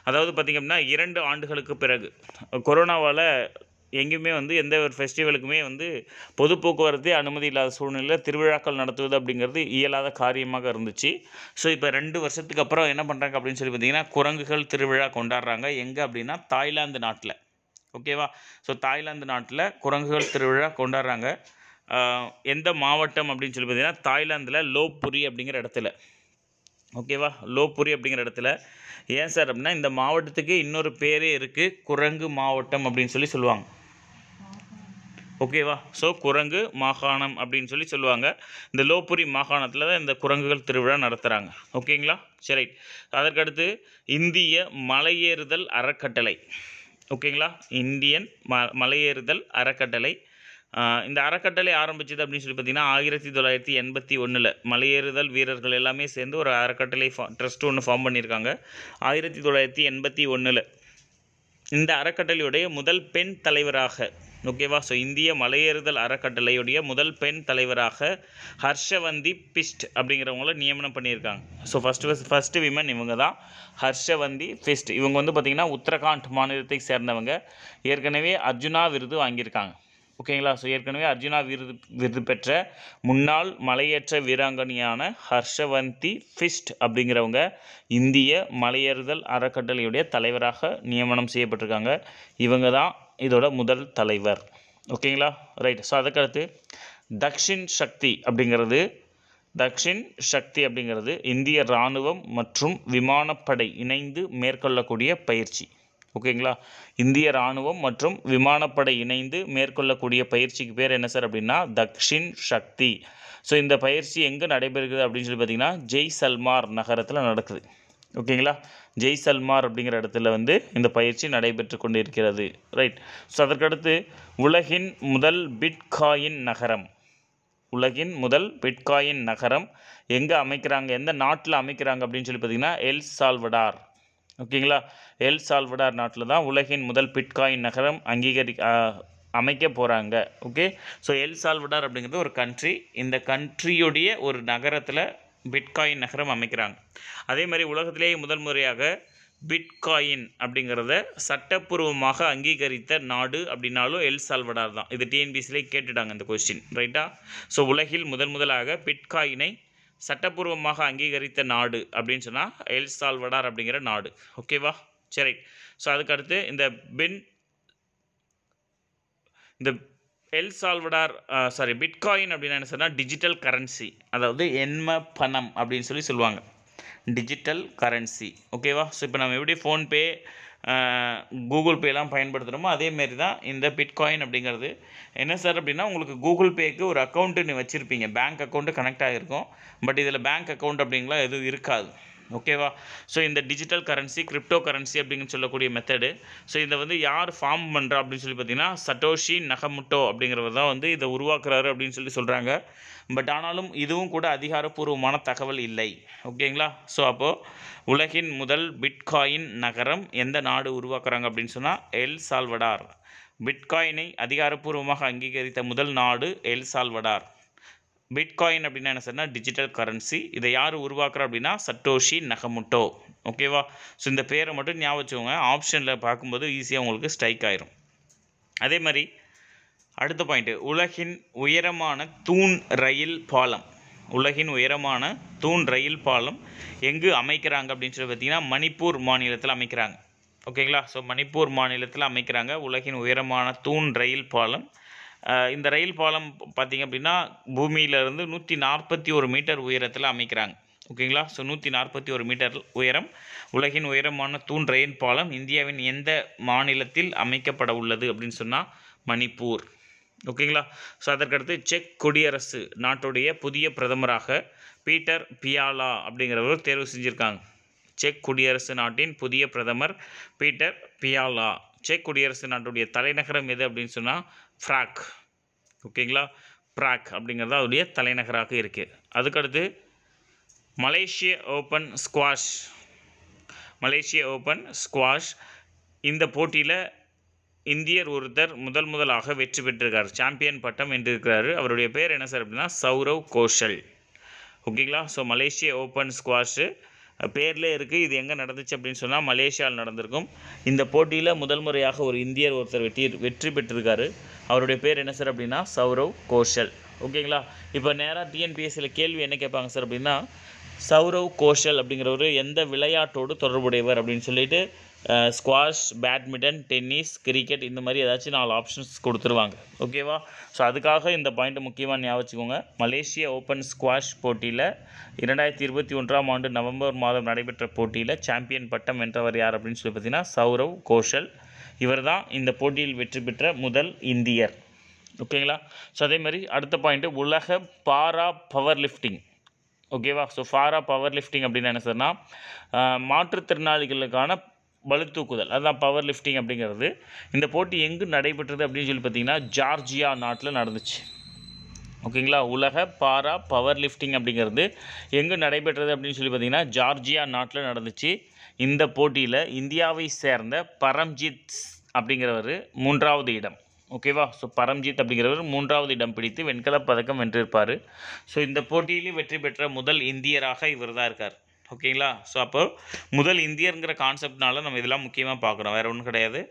அதாவது பார்த்திங்க அப்படின்னா இரண்டு ஆண்டுகளுக்கு பிறகு கொரோனாவால் எங்கேயுமே வந்து எந்த ஒரு ஃபெஸ்டிவலுக்குமே வந்து பொது போக்குவரத்தே அனுமதி இல்லாத சூழ்நிலையில் திருவிழாக்கள் நடத்துவது அப்படிங்கிறது இயலாத காரியமாக இருந்துச்சு ஸோ இப்போ ரெண்டு வருஷத்துக்கு அப்புறம் என்ன பண்ணுறாங்க அப்படின்னு சொல்லி பார்த்திங்கன்னா குரங்குகள் திருவிழா கொண்டாடுறாங்க எங்கே அப்படின்னா தாய்லாந்து நாட்டில் ஓகேவா ஸோ தாய்லாந்து நாட்டில் குரங்குகள் திருவிழா கொண்டாடுறாங்க எந்த மாவட்டம் அப்படின்னு சொல்லி பார்த்தீங்கன்னா தாய்லாந்தில் லோப்புரி அப்படிங்கிற இடத்துல ஓகேவா லோப்புரி அப்படிங்கிற இடத்துல ஏன் சார் அப்படின்னா இந்த மாவட்டத்துக்கு இன்னொரு பேரே இருக்குது குரங்கு மாவட்டம் அப்படின்னு சொல்லி சொல்லுவாங்க ஓகேவா ஸோ குரங்கு மாகாணம் அப்படின்னு சொல்லி சொல்லுவாங்க இந்த லோப்புரி மாகாணத்தில் தான் இந்த குரங்குகள் திருவிழா நடத்துகிறாங்க ஓகேங்களா சரி அதற்கடுத்து இந்திய மலையேறுதல் அறக்கட்டளை ஓகேங்களா இந்தியன் ம மலையேறுதல் அறக்கட்டளை இந்த அறக்கட்டளை ஆரம்பிச்சது அப்படின்னு சொல்லி பார்த்தீங்கன்னா ஆயிரத்தி தொள்ளாயிரத்தி எண்பத்தி ஒன்றில் மலையேறுதல் வீரர்கள் எல்லாமே சேர்ந்து ஒரு அறக்கட்டளை ஃபா ட்ரஸ்ட் ஒன்று ஃபார்ம் பண்ணியிருக்காங்க ஆயிரத்தி தொள்ளாயிரத்தி எண்பத்தி ஒன்றில் இந்த அறக்கட்டளையுடைய முதல் பெண் தலைவராக ஓகேவா ஸோ இந்திய மலையேறுதல் அறக்கட்டளையுடைய முதல் பெண் தலைவராக ஹர்ஷவந்தி பிஸ்ட் அப்படிங்கிறவங்கள நியமனம் பண்ணியிருக்காங்க ஸோ ஃபஸ்ட்டு ஃபஸ்ட்டு விமன் இவங்க தான் ஹர்ஷவந்தி பிஸ்ட் இவங்க வந்து பார்த்திங்கன்னா உத்தரகாண்ட் மாநிலத்தை சேர்ந்தவங்க ஏற்கனவே அர்ஜுனா விருது வாங்கியிருக்காங்க ஓகேங்களா ஸோ ஏற்கனவே அர்ஜுனா விருது விருது பெற்ற முன்னாள் மலையேற்ற வீராங்கனையான ஹர்ஷவந்தி ஃபிஸ்ட் அப்படிங்கிறவங்க இந்திய மலையேறுதல் அறக்கட்டளையுடைய தலைவராக நியமனம் செய்யப்பட்டிருக்காங்க இவங்க தான் இதோட முதல் தலைவர் ஓகேங்களா ரைட் ஸோ அதுக்கடுத்து தக்ஷின் சக்தி அப்படிங்கிறது தக்ஷின் சக்தி அப்படிங்கிறது இந்திய இராணுவம் மற்றும் விமானப்படை இணைந்து மேற்கொள்ளக்கூடிய பயிற்சி ஓகேங்களா இந்திய இராணுவம் மற்றும் விமானப்படை இணைந்து மேற்கொள்ளக்கூடிய பயிற்சிக்கு பேர் என்ன சார் அப்படின்னா தக்ஷின் சக்தி ஸோ இந்த பயிற்சி எங்கே நடைபெறுகிறது அப்படின்னு சொல்லி பார்த்தீங்கன்னா ஜெய் சல்மார் நகரத்தில் நடக்குது ஓகேங்களா ஜெய் சல்மார் அப்படிங்கிற இடத்துல வந்து இந்த பயிற்சி நடைபெற்று கொண்டு இருக்கிறது ரைட் ஸோ அதற்கடுத்து உலகின் முதல் பிட்காயின் நகரம் உலகின் முதல் பிட்காயின் நகரம் எங்கே அமைக்கிறாங்க எந்த நாட்டில் அமைக்கிறாங்க அப்படின்னு சொல்லி பார்த்தீங்கன்னா எல் சால்வடார் ஓகேங்களா எல் சால்வடார் நாட்டில் தான் உலகின் முதல் பிட்காயின் நகரம் அங்கீகரி அமைக்க போகிறாங்க ஓகே ஸோ எல் சால்வடார் அப்படிங்கிறது ஒரு கண்ட்ரி இந்த கண்ட்ரியுடைய ஒரு நகரத்தில் பிட்காயின் நகரம் அமைக்கிறாங்க அதே மாதிரி உலகத்திலேயே முதல் முறையாக பிட்காயின் அப்படிங்கிறத சட்டப்பூர்வமாக அங்கீகரித்த நாடு அப்படின்னாலும் எல் சால்வடார் தான் இது டிஎன்பிசிலே கேட்டுட்டாங்க இந்த கொஸ்டின் ரைட்டா ஸோ உலகில் முதன் முதலாக பிட்காயினை சட்டப்பூர்வமாக அங்கீகரித்த நாடு அப்படின்னு சொன்னால் எல் சால்வடார் அப்படிங்கிற நாடு ஓகேவா சரி ஸோ அதுக்கடுத்து இந்த பின் இந்த எல் சால்வடார் சாரி பிட்காயின் அப்படின்னு என்ன டிஜிட்டல் கரன்சி அதாவது எண்ம பணம் அப்படின்னு சொல்லி சொல்லுவாங்க டிஜிட்டல் கரன்சி ஓகேவா ஸோ இப்போ நம்ம எப்படி ஃபோன்பே கூகுள் பேலாம் பயன்படுத்துகிறோமோ அதேமாரி தான் இந்த பிட்காயின் அப்படிங்கிறது என்ன சார் அப்படின்னா உங்களுக்கு கூகுள் பேக்கு ஒரு அக்கௌண்ட்டு வச்சுருப்பீங்க பேங்க் அக்கௌண்ட்டு கனெக்ட் ஆகிருக்கும் பட் இதில் பேங்க் அக்கௌண்ட் அப்படிங்களா எதுவும் இருக்காது ஓகேவா ஸோ இந்த டிஜிட்டல் கரன்சி கிரிப்டோ கரன்சி அப்படின்னு சொல்லக்கூடிய மெத்தடு ஸோ இதை வந்து யார் ஃபார்ம் பண்ணுறா அப்படின்னு சொல்லி பார்த்தீங்கன்னா சட்டோஷி நகமுட்டோ அப்படிங்கிறவர் தான் வந்து இதை உருவாக்குறாரு அப்படின்னு சொல்லி சொல்கிறாங்க பட் ஆனாலும் இதுவும் கூட அதிகாரப்பூர்வமான தகவல் இல்லை ஓகேங்களா ஸோ அப்போது உலகின் முதல் பிட்காயின் நகரம் எந்த நாடு உருவாக்குறாங்க அப்படின்னு சொன்னால் எல் சால்வடார் பிட்காயினை அதிகாரப்பூர்வமாக அங்கீகரித்த முதல் நாடு எல் சால்வடார் பிட்காயின் அப்படின்னா என்ன சார்னா டிஜிட்டல் கரன்சி இதை யார் உருவாக்குறா அப்படின்னா சட்டோஷி நகமுட்டோ ஓகேவா ஸோ இந்த பேரை மட்டும் ஞாபகம் ஆப்ஷனில் பார்க்கும்போது ஈஸியாக உங்களுக்கு ஸ்ட்ரைக் ஆயிரும் அதே மாதிரி அடுத்த பாயிண்ட்டு உலகின் உயரமான தூண் ரயில் பாலம் உலகின் உயரமான தூண் ரயில் பாலம் எங்கு அமைக்கிறாங்க அப்படின்னு சொல்லி பார்த்தீங்கன்னா மணிப்பூர் மாநிலத்தில் அமைக்கிறாங்க ஓகேங்களா ஸோ மணிப்பூர் மாநிலத்தில் அமைக்கிறாங்க உலகின் உயரமான தூண் ரயில் பாலம் இந்த ரயில் பாலம் பார்த்திங்க அப்படின்னா இருந்து நூற்றி நாற்பத்தி ஒரு மீட்டர் உயரத்தில் அமைக்கிறாங்க ஓகேங்களா ஸோ நூற்றி நாற்பத்தி ஒரு மீட்டர் உயரம் உலகின் உயரமான தூண் ரயில் பாலம் இந்தியாவின் எந்த மாநிலத்தில் அமைக்கப்பட உள்ளது அப்படின்னு சொன்னால் மணிப்பூர் ஓகேங்களா ஸோ அதற்கடுத்து செக் குடியரசு நாட்டுடைய புதிய பிரதமராக பீட்டர் பியாலா அப்படிங்கிறவர் தேர்வு செஞ்சுருக்காங்க செக் குடியரசு நாட்டின் புதிய பிரதமர் பீட்டர் பியாலா செக் குடியரசு நாட்டுடைய தலைநகரம் எது அப்படின்னு சொன்னால் ஃப்ராக் ஓகேங்களா ப்ராக் அப்படிங்கிறது அதனுடைய தலைநகராக இருக்குது அதுக்கடுத்து மலேசிய ஓப்பன் ஸ்குவாஷ் மலேசிய ஓப்பன் ஸ்குவாஷ் இந்த போட்டியில் இந்தியர் ஒருத்தர் முதல் முதலாக வெற்றி பெற்றிருக்கார் சாம்பியன் பட்டம் வென்றிருக்கிறார் அவருடைய பேர் என்ன சார் அப்படின்னா சௌரவ் கோஷல் ஓகேங்களா ஸோ மலேசிய ஓப்பன் ஸ்குவாஷு பேரில் இருக்குது இது எங்கே நடந்துச்சு அப்படின்னு சொன்னால் மலேசியாவில் நடந்திருக்கும் இந்த போட்டியில் முதல் முறையாக ஒரு இந்தியர் ஒருத்தர் வெற்றி வெற்றி பெற்றிருக்காரு அவருடைய பேர் என்ன சார் அப்படின்னா சௌரவ் கோஷல் ஓகேங்களா இப்போ நேராக டிஎன்பிஎஸ்சியில் கேள்வி என்ன கேட்பாங்க சார் அப்படின்னா சௌரவ் கோஷல் அப்படிங்கிறவர் எந்த விளையாட்டோடு தொடர்புடையவர் அப்படின்னு சொல்லிட்டு ஸ்குவாஷ் பேட்மிண்டன் டென்னிஸ் கிரிக்கெட் இந்த மாதிரி ஏதாச்சும் நாலு ஆப்ஷன்ஸ் கொடுத்துருவாங்க ஓகேவா ஸோ அதுக்காக இந்த பாயிண்ட்டை முக்கியமாக ஞாபகம் வச்சுக்கோங்க மலேசிய ஓப்பன் ஸ்குவாஷ் போட்டியில் இரண்டாயிரத்தி இருபத்தி ஒன்றாம் ஆண்டு நவம்பர் மாதம் நடைபெற்ற போட்டியில் சாம்பியன் பட்டம் வென்றவர் யார் அப்படின்னு சொல்லி பார்த்தீங்கன்னா சௌரவ் கோஷல் இவர் தான் இந்த போட்டியில் வெற்றி பெற்ற முதல் இந்தியர் ஓகேங்களா ஸோ அதே மாதிரி அடுத்த பாயிண்ட்டு உலக பாரா பவர் லிஃப்டிங் ஓகேவா ஸோ ஃபாரா பவர் லிஃப்டிங் அப்படின்னு என்ன சார்னா மாற்றுத்திறனாளிகளுக்கான தூக்குதல் அதுதான் பவர் லிஃப்டிங் அப்படிங்கிறது இந்த போட்டி எங்கு நடைபெற்றது அப்படின்னு சொல்லி பார்த்தீங்கன்னா ஜார்ஜியா நாட்டில் நடந்துச்சு ஓகேங்களா உலக பாரா பவர் லிஃப்டிங் அப்படிங்கிறது எங்கு நடைபெற்றது அப்படின்னு சொல்லி பார்த்தீங்கன்னா ஜார்ஜியா நாட்டில் நடந்துச்சு இந்த போட்டியில் இந்தியாவை சேர்ந்த பரம்ஜித் அப்படிங்கிறவர் மூன்றாவது இடம் ஓகேவா ஸோ பரம்ஜித் அப்படிங்கிறவர் மூன்றாவது இடம் பிடித்து வெண்கலப் பதக்கம் வென்றிருப்பார் ஸோ இந்த போட்டியிலும் வெற்றி பெற்ற முதல் இந்தியராக இவர் தான் இருக்கார் ஓகேங்களா ஸோ அப்போ முதல் இந்தியருங்கிற கான்செப்ட்னால நம்ம இதெல்லாம் முக்கியமாக பார்க்குறோம் வேறு ஒன்றும் கிடையாது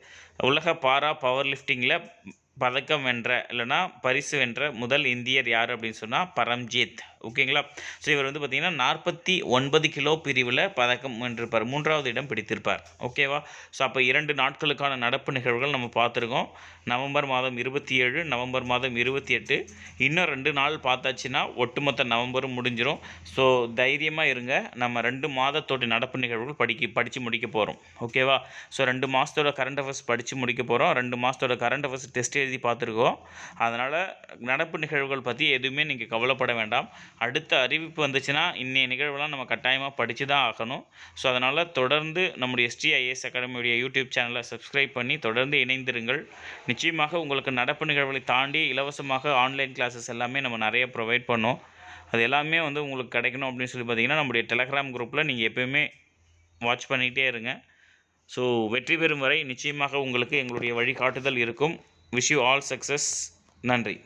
உலக பாரா பவர் லிஃப்டிங்கில் பதக்கம் வென்ற இல்லைனா பரிசு வென்ற முதல் இந்தியர் யார் அப்படின்னு சொன்னால் பரம்ஜித் ஓகேங்களா ஸோ இவர் வந்து பார்த்திங்கன்னா நாற்பத்தி ஒன்பது கிலோ பிரிவில் பதக்கம் வென்றிருப்பார் மூன்றாவது இடம் பிடித்திருப்பார் ஓகேவா ஸோ அப்போ இரண்டு நாட்களுக்கான நடப்பு நிகழ்வுகள் நம்ம பார்த்துருக்கோம் நவம்பர் மாதம் இருபத்தி ஏழு நவம்பர் மாதம் இருபத்தி எட்டு இன்னும் ரெண்டு நாள் பார்த்தாச்சுன்னா ஒட்டுமொத்த நவம்பரும் முடிஞ்சிடும் ஸோ தைரியமாக இருங்க நம்ம ரெண்டு மாதத்தோட நடப்பு நிகழ்வுகள் படிக்க படித்து முடிக்க போகிறோம் ஓகேவா ஸோ ரெண்டு மாதத்தோட கரண்ட் அஃபேர்ஸ் படித்து முடிக்க போகிறோம் ரெண்டு மாதத்தோட கரண்ட் அஃபேர்ஸ் டெஸ்ட் எழுதி பார்த்துருக்கோம் அதனால் நடப்பு நிகழ்வுகள் பற்றி எதுவுமே நீங்கள் கவலைப்பட வேண்டாம் அடுத்த அறிவிப்பு வந்துச்சுன்னா இன்றைய நிகழ்வுலாம் நம்ம கட்டாயமாக படித்து தான் ஆகணும் ஸோ அதனால் தொடர்ந்து நம்முடைய எஸ்டிஐஎஸ் அகாடமியுடைய யூடியூப் சேனலை சப்ஸ்கிரைப் பண்ணி தொடர்ந்து இணைந்திருங்கள் நிச்சயமாக உங்களுக்கு நடப்பு நிகழ்வுகளை தாண்டி இலவசமாக ஆன்லைன் கிளாஸஸ் எல்லாமே நம்ம நிறைய ப்ரொவைட் பண்ணோம் அது எல்லாமே வந்து உங்களுக்கு கிடைக்கணும் அப்படின்னு சொல்லி பார்த்தீங்கன்னா நம்முடைய டெலகிராம் குரூப்பில் நீங்கள் எப்போயுமே வாட்ச் பண்ணிகிட்டே இருங்க ஸோ வெற்றி பெறும் வரை நிச்சயமாக உங்களுக்கு எங்களுடைய வழிகாட்டுதல் இருக்கும் விஷ் யூ ஆல் சக்ஸஸ் நன்றி